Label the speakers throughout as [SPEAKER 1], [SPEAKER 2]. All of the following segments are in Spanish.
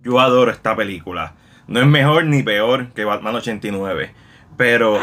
[SPEAKER 1] Yo adoro esta película. No es mejor ni peor que Batman 89, pero...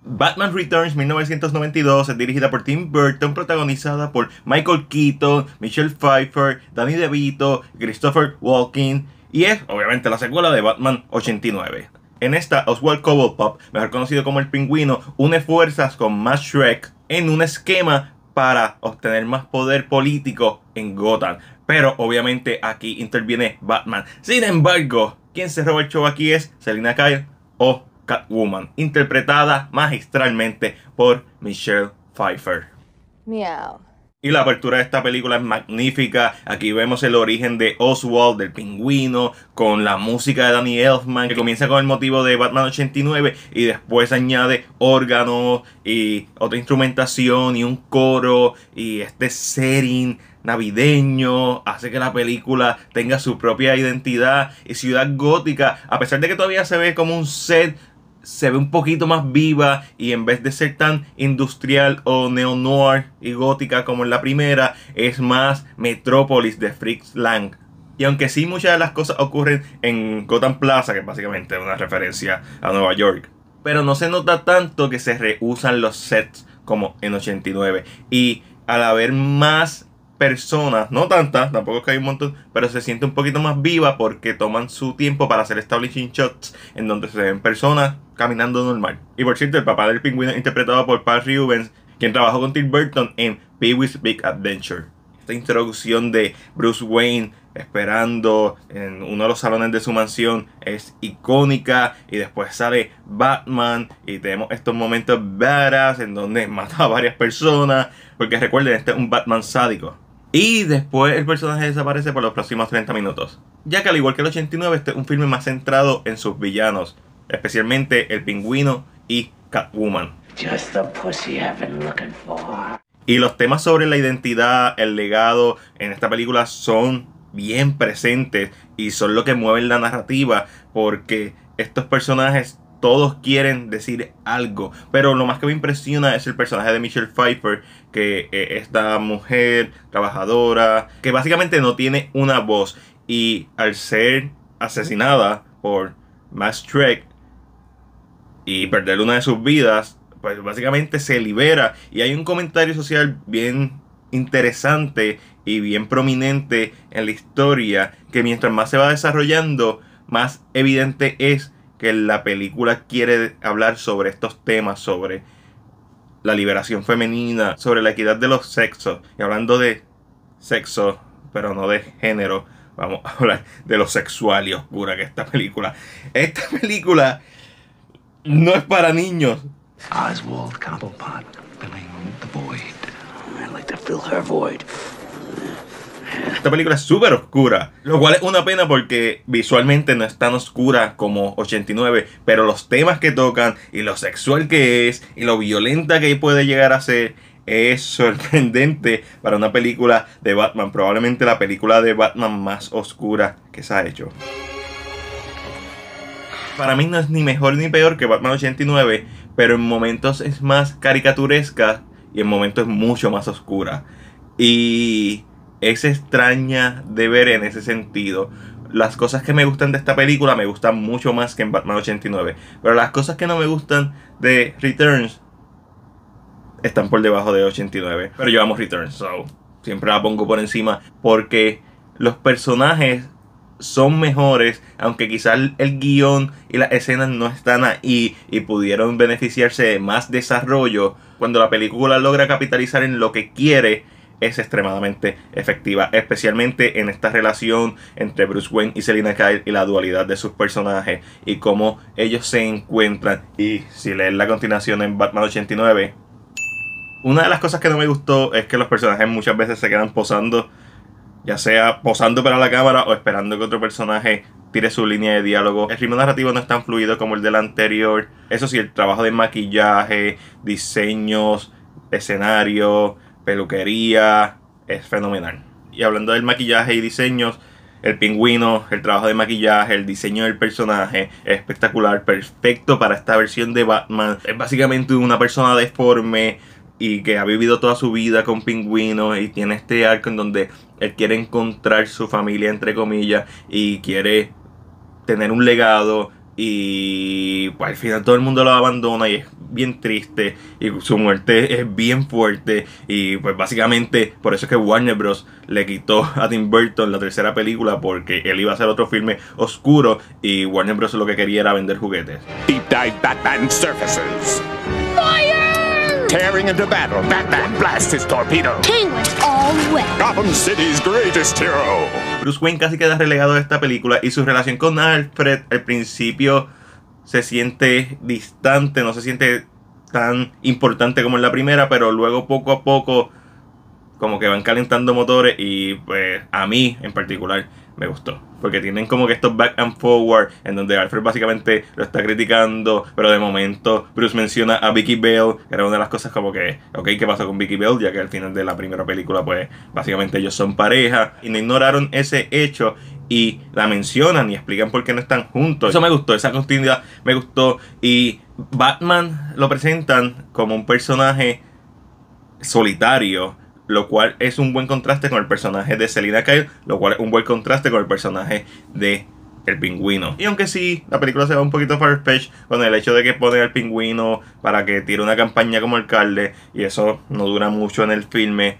[SPEAKER 1] Batman Returns 1992 es dirigida por Tim Burton, protagonizada por Michael Keaton, Michelle Pfeiffer, Danny DeVito, Christopher Walken y es obviamente la secuela de Batman 89. En esta, Oswald Pop, mejor conocido como el Pingüino, une fuerzas con Matt Shrek en un esquema para obtener más poder político en Gotham. Pero obviamente aquí interviene Batman. Sin embargo, quien se roba el show aquí es Selina Kyle o Catwoman, interpretada magistralmente por Michelle Pfeiffer. Miau. Y la apertura de esta película es magnífica. Aquí vemos el origen de Oswald, del pingüino, con la música de Danny Elfman, que comienza con el motivo de Batman 89 y después añade órganos y otra instrumentación y un coro y este setting navideño, hace que la película tenga su propia identidad y ciudad gótica, a pesar de que todavía se ve como un set se ve un poquito más viva y en vez de ser tan industrial o neo-noir y gótica como en la primera, es más Metrópolis de Fritz Lang. Y aunque sí muchas de las cosas ocurren en Gotham Plaza, que básicamente es una referencia a Nueva York, pero no se nota tanto que se reusan los sets como en 89. Y al haber más personas, no tantas, tampoco es que hay un montón, pero se siente un poquito más viva porque toman su tiempo para hacer establishing shots en donde se ven personas caminando normal. Y por cierto, el papá del pingüino interpretado por Pat Rubens, quien trabajó con Tim Burton en pee Big Adventure. Esta introducción de Bruce Wayne esperando en uno de los salones de su mansión es icónica y después sale Batman y tenemos estos momentos badass en donde mata a varias personas porque recuerden este es un Batman sádico y después el personaje desaparece por los próximos 30 minutos. Ya que al igual que el 89, este es un filme más centrado en sus villanos, especialmente el pingüino y Catwoman. Y los temas sobre la identidad, el legado en esta película son bien presentes y son lo que mueven la narrativa porque estos personajes todos quieren decir algo. Pero lo más que me impresiona es el personaje de Michelle Pfeiffer, que eh, esta mujer trabajadora, que básicamente no tiene una voz. Y al ser asesinada por Max Trek y perder una de sus vidas, pues básicamente se libera. Y hay un comentario social bien interesante y bien prominente en la historia que mientras más se va desarrollando, más evidente es que la película quiere hablar sobre estos temas, sobre la liberación femenina, sobre la equidad de los sexos. Y hablando de sexo, pero no de género, vamos a hablar de lo sexual y oscura que esta película. Esta película no es para niños. Esta película es súper oscura, lo cual es una pena porque visualmente no es tan oscura como 89, pero los temas que tocan y lo sexual que es y lo violenta que puede llegar a ser es sorprendente para una película de Batman, probablemente la película de Batman más oscura que se ha hecho. Para mí no es ni mejor ni peor que Batman 89, pero en momentos es más caricaturesca y en momentos es mucho más oscura. Y es extraña de ver en ese sentido. Las cosas que me gustan de esta película me gustan mucho más que en Batman 89. Pero las cosas que no me gustan de Returns están por debajo de 89. Pero yo amo Returns, so siempre la pongo por encima. Porque los personajes son mejores, aunque quizás el guión y las escenas no están ahí y pudieron beneficiarse de más desarrollo. Cuando la película logra capitalizar en lo que quiere es extremadamente efectiva, especialmente en esta relación entre Bruce Wayne y Selina Kyle y la dualidad de sus personajes y cómo ellos se encuentran. Y si leen la continuación en Batman 89, una de las cosas que no me gustó es que los personajes muchas veces se quedan posando, ya sea posando para la cámara o esperando que otro personaje tire su línea de diálogo. El ritmo narrativo no es tan fluido como el del anterior. Eso sí, el trabajo de maquillaje, diseños, escenario, peluquería, es fenomenal. Y hablando del maquillaje y diseños, el pingüino, el trabajo de maquillaje, el diseño del personaje es espectacular, perfecto para esta versión de Batman. Es básicamente una persona deforme y que ha vivido toda su vida con pingüinos y tiene este arco en donde él quiere encontrar su familia, entre comillas, y quiere tener un legado y pues, al final todo el mundo lo abandona y es bien triste y su muerte es bien fuerte y pues básicamente por eso es que Warner Bros. le quitó a Tim Burton la tercera película porque él iba a hacer otro filme oscuro y Warner Bros. lo que quería era vender juguetes. his torpedo. Bruce Wayne casi queda relegado a esta película y su relación con Alfred al principio se siente distante, no se siente tan importante como en la primera, pero luego poco a poco como que van calentando motores y pues a mí en particular me gustó. Porque tienen como que estos back and forward en donde Alfred básicamente lo está criticando, pero de momento Bruce menciona a Vicky Bell, que era una de las cosas como que, ok, ¿qué pasó con Vicky Bell? Ya que al final de la primera película pues básicamente ellos son pareja y no ignoraron ese hecho y la mencionan y explican por qué no están juntos. Eso me gustó, esa continuidad me gustó. Y Batman lo presentan como un personaje solitario, lo cual es un buen contraste con el personaje de Selina Kyle, lo cual es un buen contraste con el personaje de el pingüino. Y aunque sí, la película se va un poquito far con el hecho de que pone al pingüino para que tire una campaña como alcalde y eso no dura mucho en el filme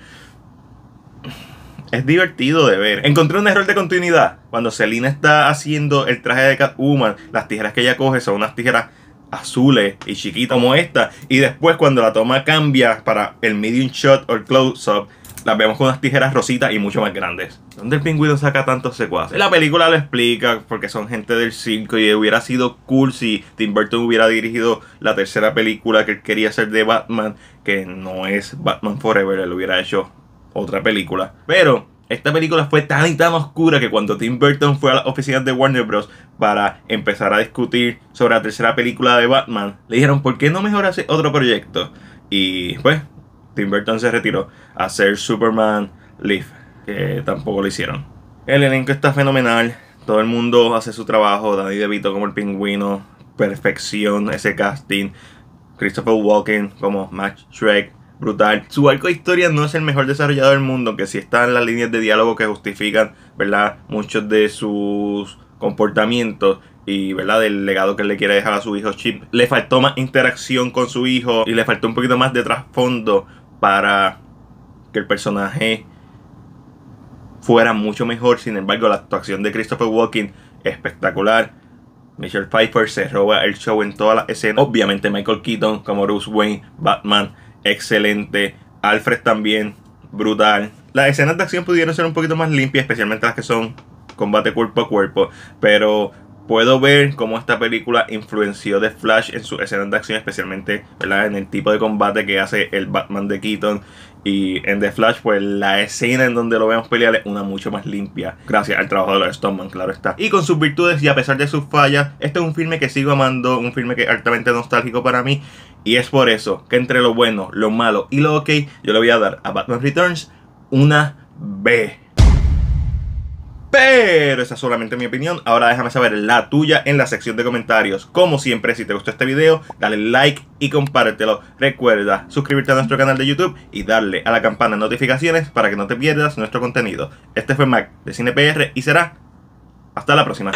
[SPEAKER 1] es divertido de ver. Encontré un error de continuidad. Cuando Selina está haciendo el traje de Catwoman, las tijeras que ella coge son unas tijeras azules y chiquitas como esta. Y después cuando la toma cambia para el medium shot o el close-up, las vemos con unas tijeras rositas y mucho más grandes. ¿Dónde el pingüino saca tantos secuaces? La película lo explica porque son gente del circo y hubiera sido cool si Tim Burton hubiera dirigido la tercera película que él quería hacer de Batman, que no es Batman Forever, él hubiera hecho otra película. Pero esta película fue tan y tan oscura que cuando Tim Burton fue a las oficinas de Warner Bros. para empezar a discutir sobre la tercera película de Batman, le dijeron, ¿por qué no mejorase otro proyecto? Y pues, Tim Burton se retiró a hacer Superman Live. que tampoco lo hicieron. El elenco está fenomenal, todo el mundo hace su trabajo, Danny DeVito como el pingüino, perfección ese casting, Christopher Walken como Max Shrek, brutal. Su arco de historia no es el mejor desarrollado del mundo, que sí en las líneas de diálogo que justifican, ¿verdad? Muchos de sus comportamientos y, ¿verdad? Del legado que le quiere dejar a su hijo Chip. Le faltó más interacción con su hijo y le faltó un poquito más de trasfondo para que el personaje fuera mucho mejor. Sin embargo, la actuación de Christopher Walken espectacular. Michelle Pfeiffer se roba el show en todas las escenas. Obviamente Michael Keaton como Bruce Wayne, Batman excelente. Alfred también, brutal. Las escenas de acción pudieron ser un poquito más limpias, especialmente las que son combate cuerpo a cuerpo, pero puedo ver cómo esta película influenció The Flash en sus escenas de acción, especialmente en el tipo de combate que hace el Batman de Keaton. Y en The Flash, pues la escena en donde lo vemos pelear es una mucho más limpia, gracias al trabajo de los Stoneman, claro está. Y con sus virtudes y a pesar de sus fallas, este es un filme que sigo amando, un filme que es altamente nostálgico para mí. Y es por eso que entre lo bueno, lo malo y lo ok, yo le voy a dar a Batman Returns una B. Pero esa es solamente mi opinión. Ahora déjame saber la tuya en la sección de comentarios. Como siempre, si te gustó este video, dale like y compártelo. Recuerda suscribirte a nuestro canal de YouTube y darle a la campana de notificaciones para que no te pierdas nuestro contenido. Este fue Mac de CinePR y será hasta la próxima.